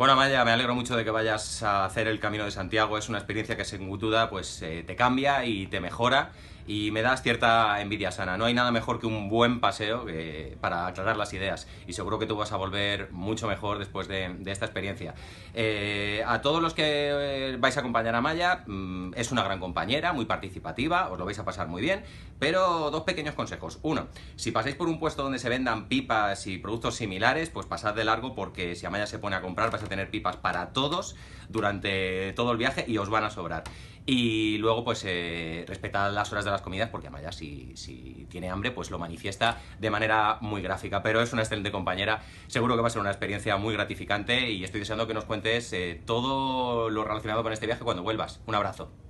Bueno, Maya, me alegro mucho de que vayas a hacer el Camino de Santiago. Es una experiencia que sin duda pues, eh, te cambia y te mejora y me das cierta envidia sana. No hay nada mejor que un buen paseo eh, para aclarar las ideas y seguro que tú vas a volver mucho mejor después de, esta experiencia. Eh, a todos los que vais a acompañar a Maya. Mm, es una gran compañera, muy participativa, os lo vais a pasar muy bien, pero dos pequeños consejos. Uno, si pasáis por un puesto donde se vendan pipas y productos similares, pues pasad de largo porque si Amaya se pone a comprar vais a tener pipas para todos durante todo el viaje y os van a sobrar. Y luego, pues, eh, respetar las horas de las comidas, porque Amaya, si, si tiene hambre, pues lo manifiesta de manera muy gráfica. Pero es una excelente compañera, seguro que va a ser una experiencia muy gratificante y estoy deseando que nos cuentes eh, todo lo relacionado con este viaje cuando vuelvas. Un abrazo.